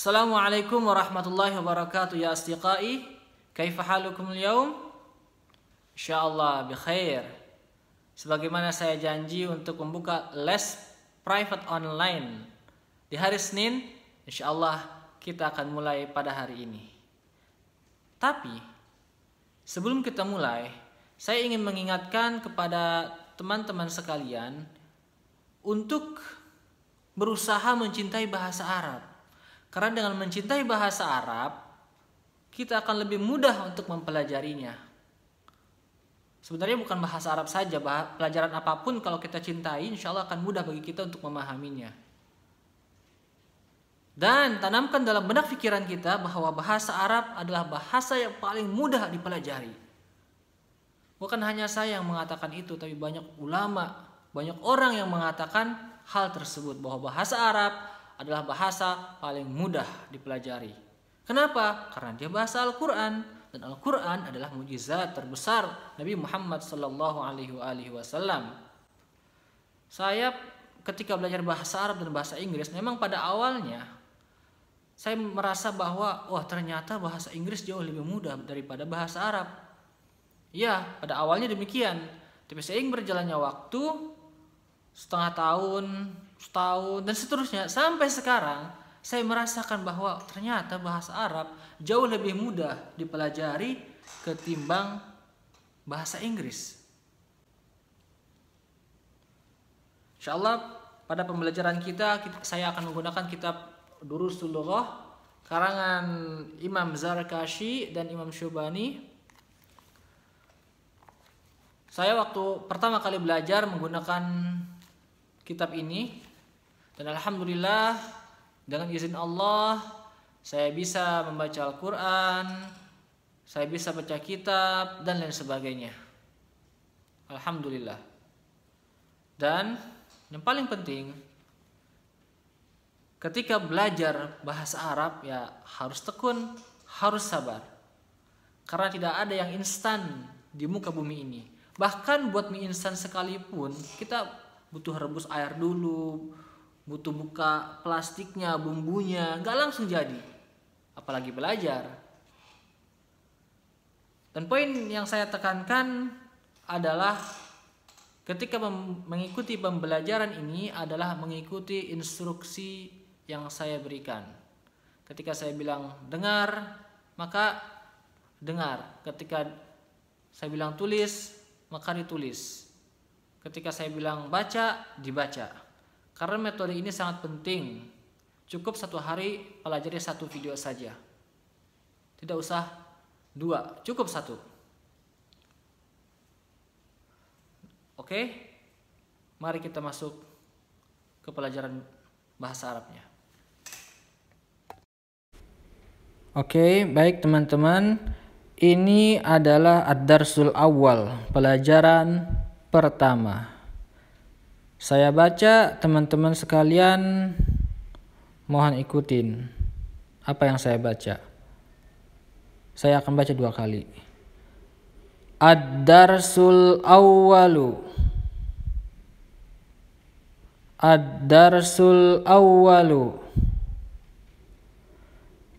Assalamualaikum warahmatullahi wabarakatuh ya astiqai Kaifa halukum al-yawm? Insyaallah bikhair. Sebagaimana saya janji untuk membuka les private online di hari Senin, insyaallah kita akan mulai pada hari ini. Tapi sebelum kita mulai, saya ingin mengingatkan kepada teman-teman sekalian untuk berusaha mencintai bahasa Arab karena dengan mencintai bahasa Arab, kita akan lebih mudah untuk mempelajarinya. Sebenarnya bukan bahasa Arab saja, pelajaran apapun kalau kita cintai, insya Allah akan mudah bagi kita untuk memahaminya. Dan tanamkan dalam benak pikiran kita bahwa bahasa Arab adalah bahasa yang paling mudah dipelajari. Bukan hanya saya yang mengatakan itu, tapi banyak ulama, banyak orang yang mengatakan hal tersebut bahwa bahasa Arab adalah bahasa paling mudah dipelajari. Kenapa? Karena dia bahasa Al-Quran dan Al-Quran adalah mujizat terbesar Nabi Muhammad SAW. Alaihi Saya ketika belajar bahasa Arab dan bahasa Inggris, memang pada awalnya saya merasa bahwa wah oh, ternyata bahasa Inggris jauh lebih mudah daripada bahasa Arab. Ya, pada awalnya demikian. Tapi seiring berjalannya waktu, setengah tahun, setahun dan seterusnya sampai sekarang saya merasakan bahwa ternyata bahasa Arab jauh lebih mudah dipelajari ketimbang bahasa Inggris. Insya Allah pada pembelajaran kita, kita saya akan menggunakan kitab Durusul Lughah karangan Imam Zarkashi dan Imam Syubani. Saya waktu pertama kali belajar menggunakan kitab ini dan alhamdulillah dengan izin Allah saya bisa membaca Al-Qur'an, saya bisa baca kitab dan lain sebagainya. Alhamdulillah. Dan yang paling penting ketika belajar bahasa Arab ya harus tekun, harus sabar. Karena tidak ada yang instan di muka bumi ini. Bahkan buat mie instan sekalipun kita butuh rebus air dulu, butuh buka plastiknya bumbunya nggak langsung jadi apalagi belajar dan poin yang saya tekankan adalah ketika mengikuti pembelajaran ini adalah mengikuti instruksi yang saya berikan. Ketika saya bilang dengar, maka dengar. Ketika saya bilang tulis, maka ditulis. Ketika saya bilang baca, dibaca. Karena metode ini sangat penting. Cukup satu hari pelajari satu video saja. Tidak usah dua, cukup satu. Oke, mari kita masuk ke pelajaran bahasa Arabnya. Oke, baik teman-teman. Ini adalah ad-darsul awal, pelajaran pertama. Saya baca, teman-teman sekalian mohon ikutin apa yang saya baca. Saya akan baca dua kali. Ad-darsul awwalu. Ad-darsul awwalu.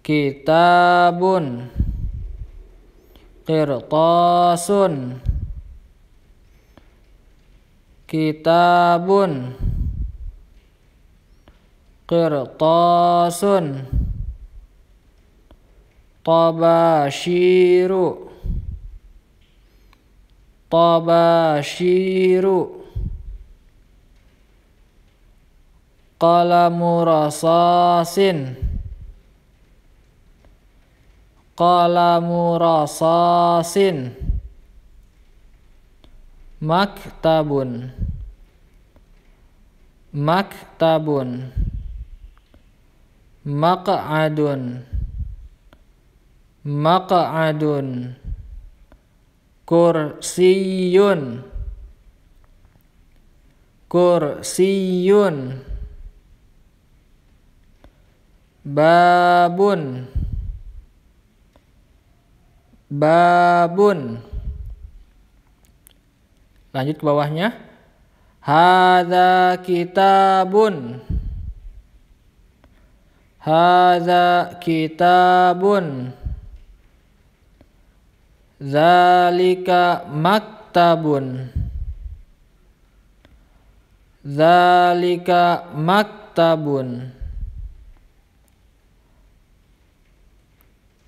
Kitabun. Qirtasun kitabun qirtasun tabashiru tabashiru qalamu rasasin qalamu rasasin maktabun maktabun maq'adun maq'adun kursiyun kursiyun babun babun Lanjut ke bawahnya. Hadza kitabun. Hadza kitabun. Zalika maktabun. Zalika maktabun.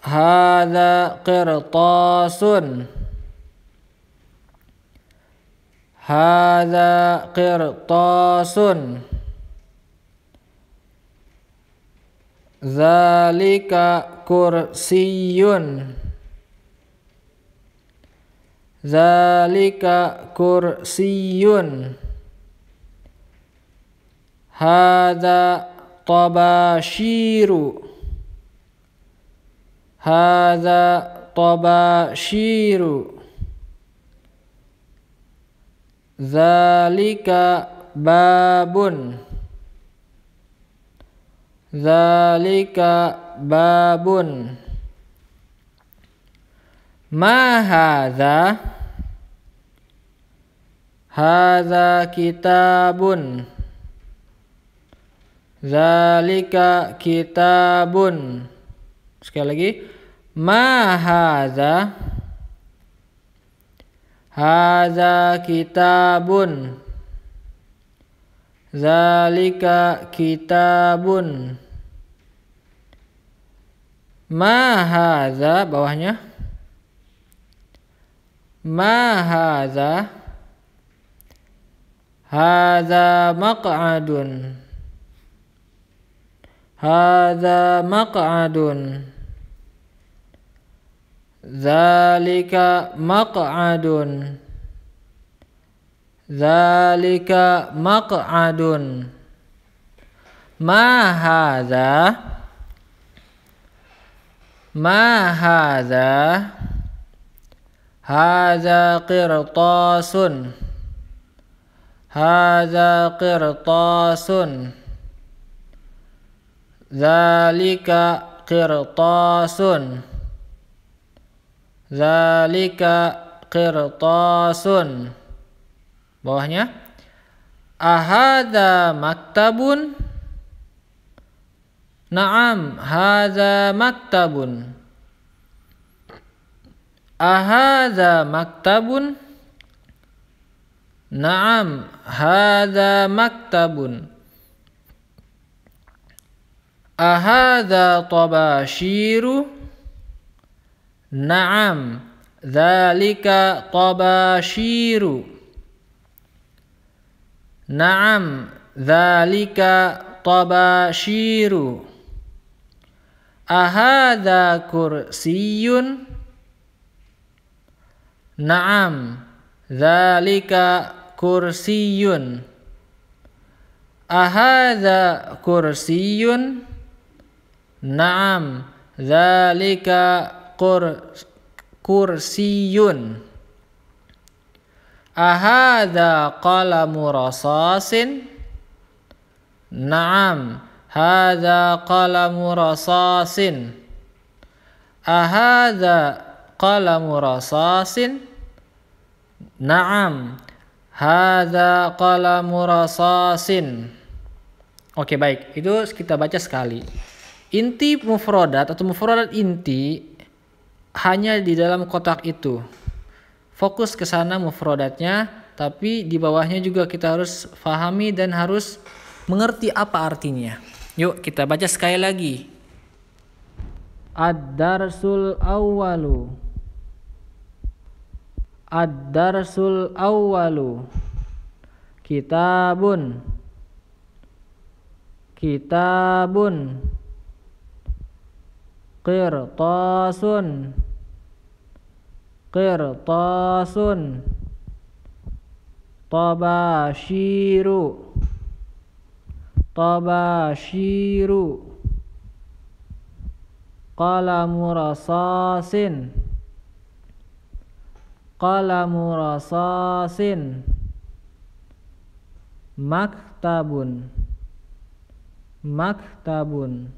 Hadza qirtasun. Hada qirtasun Zalika kursiyun Zalika kursiyun Hada tabashiru Hada tabashiru Zalika babun. Zalika babun. Ma hadza Hadza kitabun. Zalika kitabun. Sekali lagi. Ma hadza Hadza kitabun Zalika kitabun Ma hadza bawahnya Ma hadza Hadza maq'adun Hadza maq'adun Zalika maq'adun Zalika maq'adun Ma hadza Ma hadza Hadza qirtasun Hadza qirtasun Zalika qirtasun Zalika qirtasun. Bawahnya. Ahada maktabun. Naam, hadza maktabun. Ahadza maktabun? Naam, hadza maktabun. Ahadza tabashiru? Naam, Zalika tabashiru. Naam, dzalika tabashiru. Ahadha kursiyun? Naam, dzalika kursiyun. Ahadha kursiyun? Naam, kursiyun kur kursiyun ahada qalamu rasasin na'am hadha qalamu rasasin ahada qalamu rasasin na'am hadha qalamu rasasin Oke baik, itu kita baca sekali. Inti mufrodat atau mufrodat inti hanya di dalam kotak itu. Fokus ke sana mufrodatnya, tapi di bawahnya juga kita harus fahami dan harus mengerti apa artinya. Yuk kita baca sekali lagi. Ad-darsul awwalu. Ad-darsul awwalu. Kitabun. Kitabun. Qirtasun. Qirtasun qirtasun tabashiru tabashiru qalamu rasasin qalamu rasasin maktabun maktabun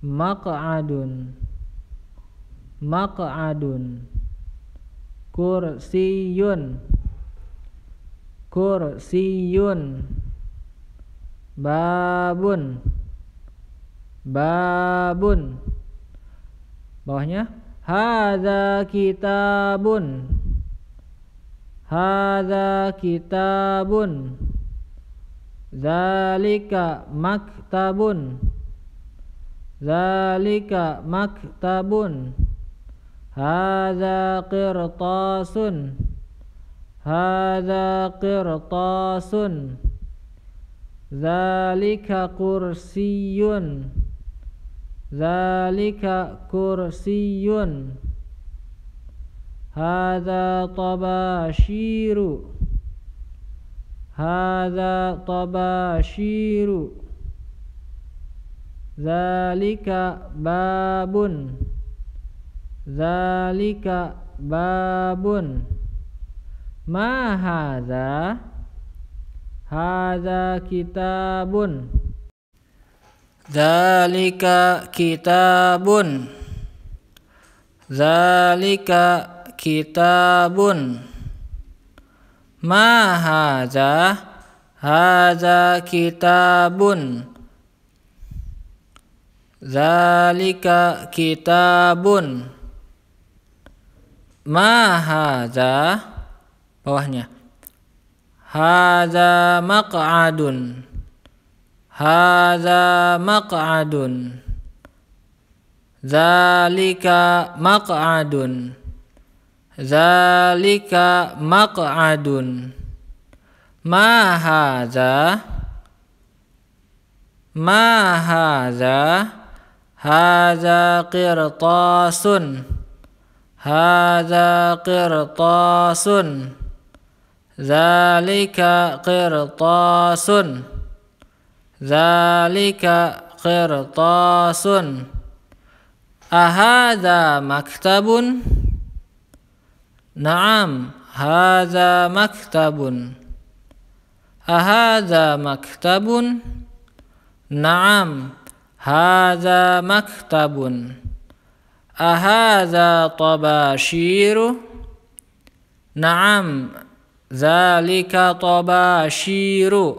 maq'adun maq'adun kursiyun kursiyun babun babun bawahnya hadza kitabun hadza kitabun zalika maktabun zalika maktabun هذا قرطاس هذا قرطاس ذلك كرسي ذلك كرسي هذا طباشير هذا طباشير ذلك باب Zalika babun Ma Haza Haza kitabun Zalika kitabun Zalika kitabun Ma Haza Haza kitabun Zalika kitabun Mahaza bawahnya. Haza maq'adun. Haza maq'adun. Zalika maq'adun. Zalika maq'adun. Ma Mahaza, Ma haza haza qirtasun. هذا قرطاس ذلك قرطاس ذلك قرطاس أهذا مكتب نعم هذا مكتب أهذا مكتب نعم هذا مكتب أهذا طباشير نعم ذلك طباشير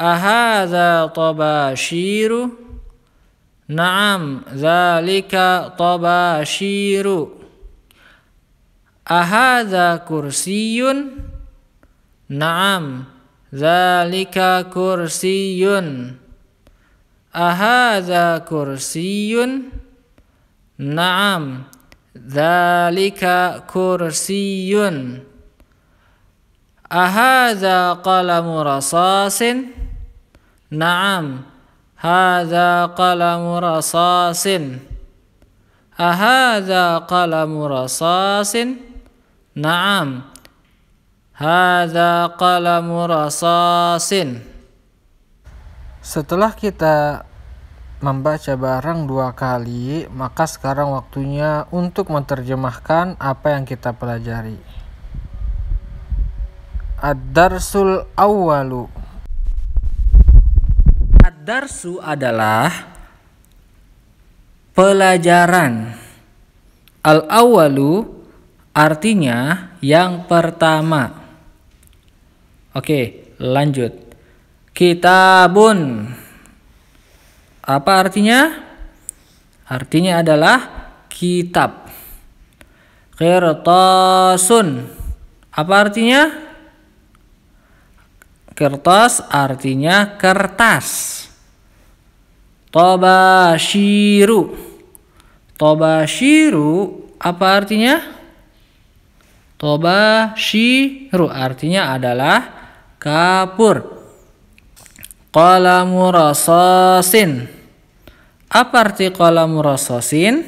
أهذا طباشير نعم ذلك طباشير أهذا كرسي نعم ذلك كرسي أهذا كرسي Naam, Dhalika kursiyun. Ahadha qalamu rasasin? Naam, Hadha qalamu rasasin. Ahadha qalamu rasasin? Naam. Hadha qalamu rasasin. Setelah kita membaca barang dua kali, maka sekarang waktunya untuk menerjemahkan apa yang kita pelajari. Ad-darsul awwalu. Ad-darsu adalah pelajaran. al awalu, artinya yang pertama. Oke, lanjut. Kitabun apa artinya? Artinya adalah kitab. Kertasun. Apa artinya? Kertas artinya kertas. Tobashiru. Tobashiru apa artinya? Tobashiru artinya adalah kapur. Qalamu rasasin. Apa arti kolam rososin?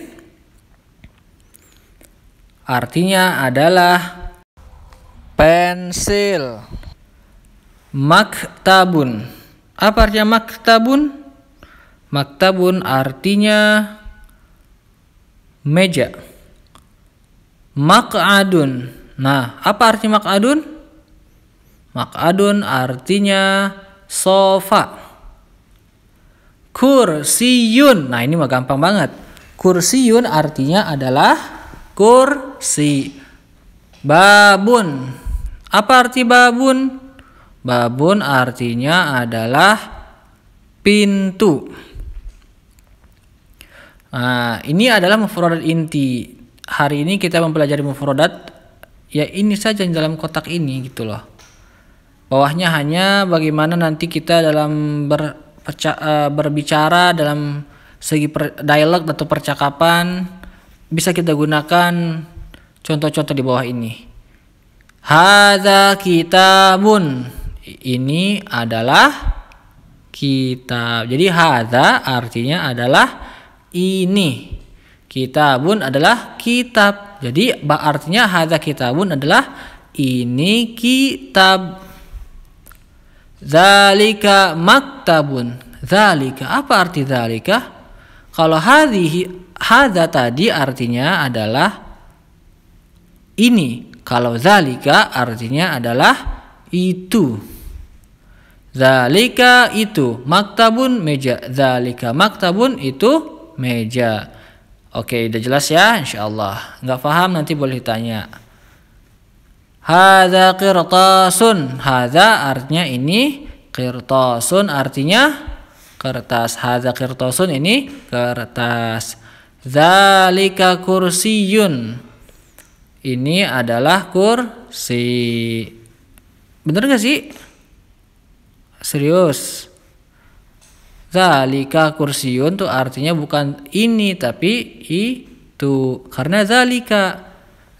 Artinya adalah pensil. Maktabun. Apa artinya maktabun? Maktabun artinya meja. Mak'adun. Nah, apa arti mak'adun? Mak'adun artinya sofa kursiyun. Nah, ini mah gampang banget. Kursiyun artinya adalah kursi. Babun. Apa arti babun? Babun artinya adalah pintu. Nah, ini adalah mufrodat inti. Hari ini kita mempelajari mufrodat ya ini saja di dalam kotak ini gitu loh. Bawahnya hanya bagaimana nanti kita dalam ber perca eh, berbicara dalam segi per, dialog atau percakapan bisa kita gunakan contoh-contoh di bawah ini. Hada kitabun. Ini adalah kitab. Jadi hada artinya adalah ini. Kitabun adalah kitab. Jadi artinya hada kitabun adalah ini kitab. Zalika maktabun. Zalika. Apa arti zalika? Kalau hadhihi hadza tadi artinya adalah ini. Kalau zalika artinya adalah itu. Zalika itu maktabun meja. Zalika maktabun itu meja. Oke, udah jelas ya, insyaallah. Nggak paham nanti boleh tanya. Hada kertasun Haza artinya ini Kertasun artinya kertas. Hada kertasun ini kertas. Zalika kursiyun. Ini adalah kursi. Bener gak sih? Serius. Zalika kursiyun tuh artinya bukan ini tapi itu. Karena zalika.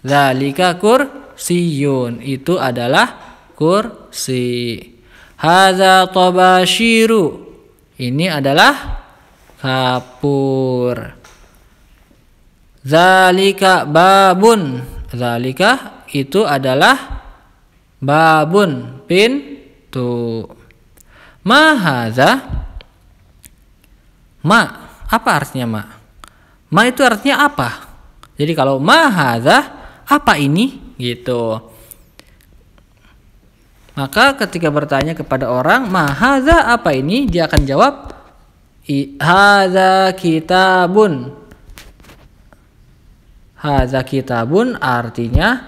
Zalika kur kursiyun itu adalah kursi. Hadza tabashiru ini adalah kapur. Zalika babun. Zalika itu adalah babun pintu. Mahaza ma apa artinya ma? Ma itu artinya apa? Jadi kalau mahaza apa ini? gitu maka ketika bertanya kepada orang mahaza apa ini dia akan jawab haza kitabun haza kitabun artinya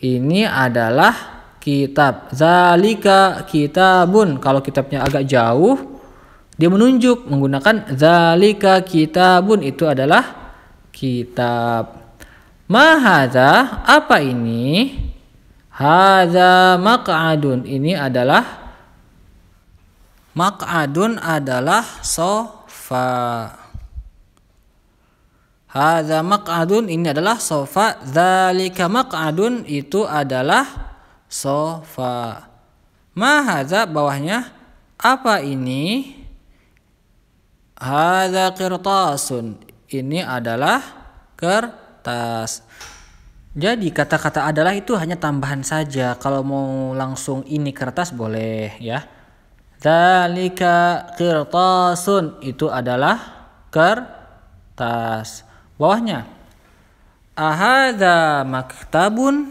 ini adalah kitab zalika kitabun kalau kitabnya agak jauh dia menunjuk menggunakan zalika kitabun itu adalah kitab. Mahada apa ini? Hada mak'adun ini adalah Mak'adun adalah sofa. Hadza mak'adun ini adalah sofa. Dzalika mak'adun itu adalah sofa. Ma hadza bawahnya apa ini? Hadza qirtasun. Ini adalah ker atas. Jadi kata-kata adalah itu hanya tambahan saja. Kalau mau langsung ini kertas boleh ya. Dalika kertasun itu adalah kertas. Bawahnya. Ahada maktabun.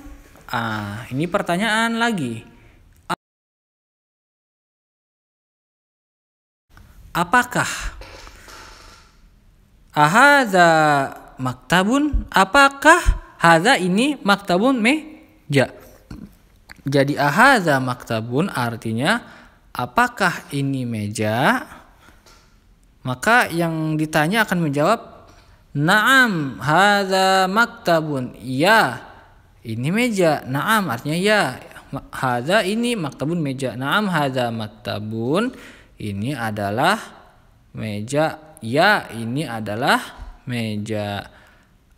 Ah, ini pertanyaan lagi. Apakah ahada maktabun apakah haza ini maktabun meja jadi ahadza maktabun artinya apakah ini meja maka yang ditanya akan menjawab na'am hadza maktabun ya ini meja na'am artinya ya haza ini maktabun meja na'am hadza maktabun ini adalah meja ya ini adalah meja.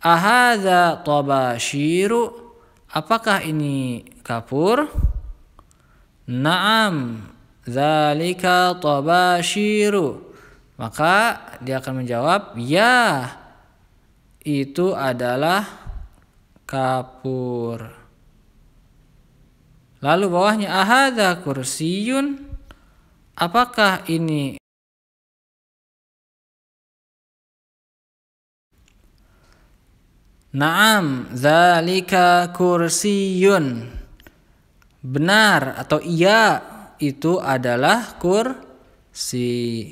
Ahadha tabashiru. Apakah ini kapur? Naam. Zalika tabashiru. Maka dia akan menjawab, "Ya, itu adalah kapur." Lalu bawahnya ahadha kursiyun. Apakah ini Naam, zalika kursiyun. Benar atau iya itu adalah kursi.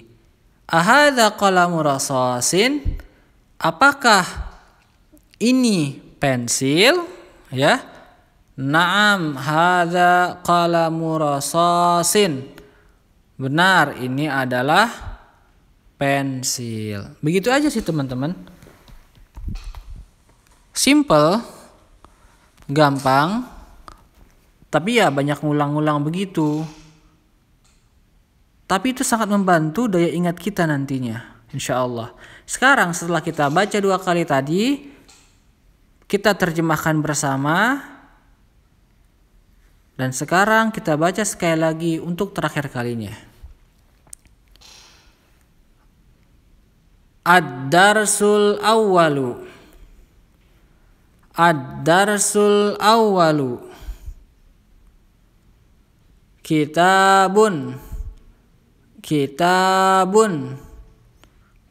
Ahadha qalamu rasasin? Apakah ini pensil? Ya. Naam, hadza qalamu rasasin. Benar, ini adalah pensil. Begitu aja sih teman-teman simple, gampang, tapi ya banyak ngulang-ngulang begitu. Tapi itu sangat membantu daya ingat kita nantinya, insya Allah. Sekarang setelah kita baca dua kali tadi, kita terjemahkan bersama. Dan sekarang kita baca sekali lagi untuk terakhir kalinya. Ad-darsul awwalu Ad-darsul awwalu Kitabun Kitabun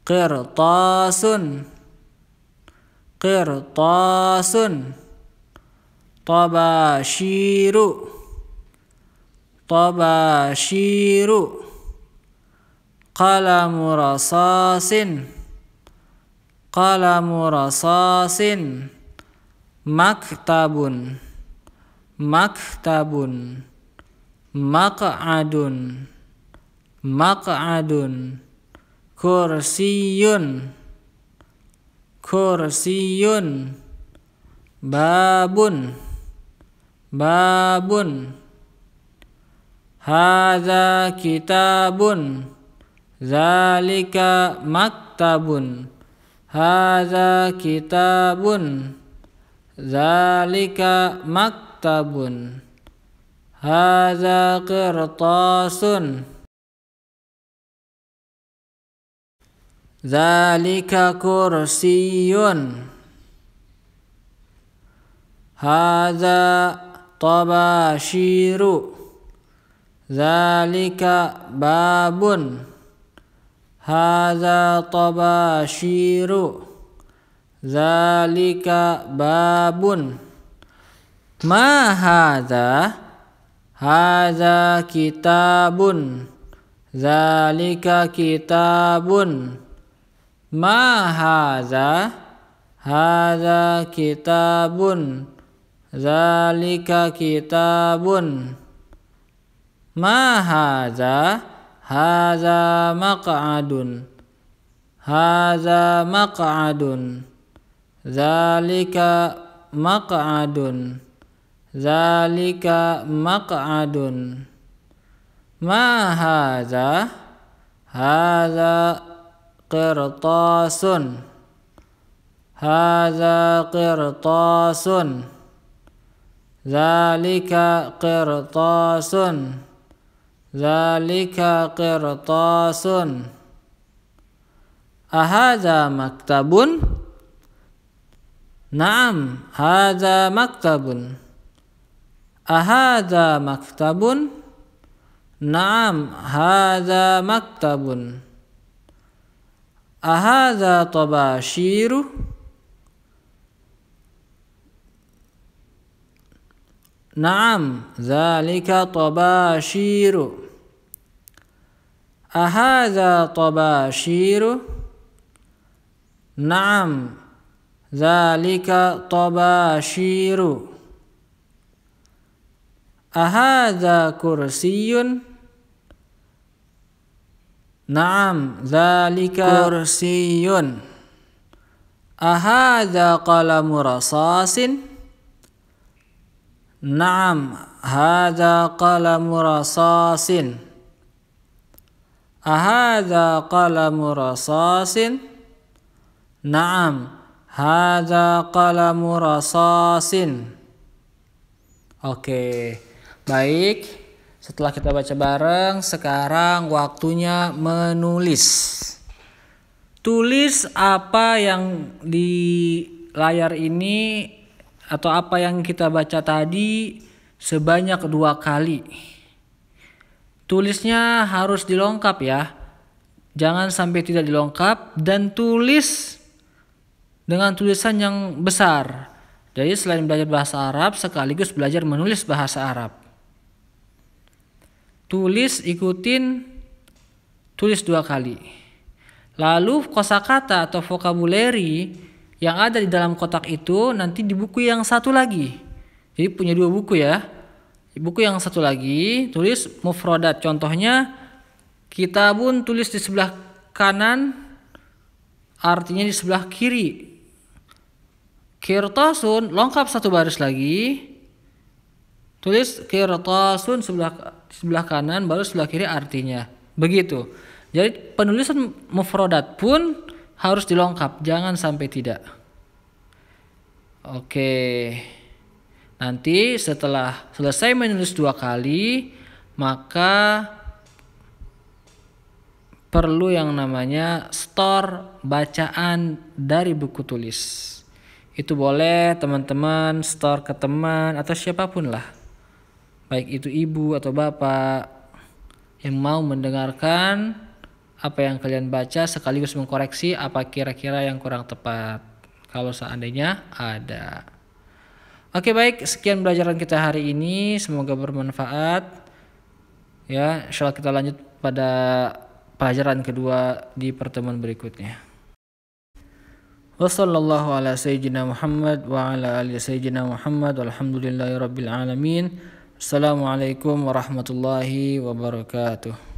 Qirtasun Qirtasun Tabashiru Tabashiru Qalamu rasasin Qalamu rasasin maktabun maktabun maq'adun maq'adun kursiyun kursiyun babun babun hadza kitabun zalika maktabun hadza kitabun ذلك مكتب هذا قرطاس ذلك كرسي هذا طباشير ذلك باب هذا طباشير Zalika babun. Ma hadha Hadha kitabun. Zalika kitabun. Ma hadha Hadha kitabun. Zalika kitabun. Ma hadha Hadha maq'adun. Hadha maq'adun. Zalika maq'adun. Zalika maq'adun. Ma haza Haza qirtasun. Haza qirtasun. Zalika qirtasun. Zalika qirtasun. Ahaza maktabun? نعم هذا مكتب أهذا مكتب نعم هذا مكتب أهذا طباشير نعم ذلك طباشير أهذا طباشير نعم Zalika tabashiru. Ahadha kursiyun. Naam, zalika kursiyun. Ahadha qalamu rasasin. Naam, hadha qalamu rasasin. Ahadha qalamu rasasin. Naam, Hada qalamu rasasin. Oke. Baik. Setelah kita baca bareng, sekarang waktunya menulis. Tulis apa yang di layar ini atau apa yang kita baca tadi sebanyak dua kali. Tulisnya harus dilengkap ya. Jangan sampai tidak dilengkap dan tulis dengan tulisan yang besar. Jadi selain belajar bahasa Arab sekaligus belajar menulis bahasa Arab. Tulis ikutin tulis dua kali. Lalu kosakata atau vocabulary yang ada di dalam kotak itu nanti di buku yang satu lagi. Jadi punya dua buku ya. Di buku yang satu lagi tulis mufrodat. Contohnya kitabun tulis di sebelah kanan artinya di sebelah kiri Kirtasun lengkap satu baris lagi. Tulis kirtasun sebelah sebelah kanan baru sebelah kiri artinya. Begitu. Jadi penulisan mufrodat pun harus dilengkap, jangan sampai tidak. Oke. Nanti setelah selesai menulis dua kali, maka perlu yang namanya store bacaan dari buku tulis. Itu boleh teman-teman store ke teman atau siapapun lah. Baik itu ibu atau bapak yang mau mendengarkan apa yang kalian baca sekaligus mengkoreksi apa kira-kira yang kurang tepat. Kalau seandainya ada. Oke baik, sekian pelajaran kita hari ini. Semoga bermanfaat. Ya, insyaallah kita lanjut pada pelajaran kedua di pertemuan berikutnya. وصلى الله على سيدنا محمد وعلى آل سيدنا محمد والحمد لله رب العالمين السلام عليكم ورحمة الله وبركاته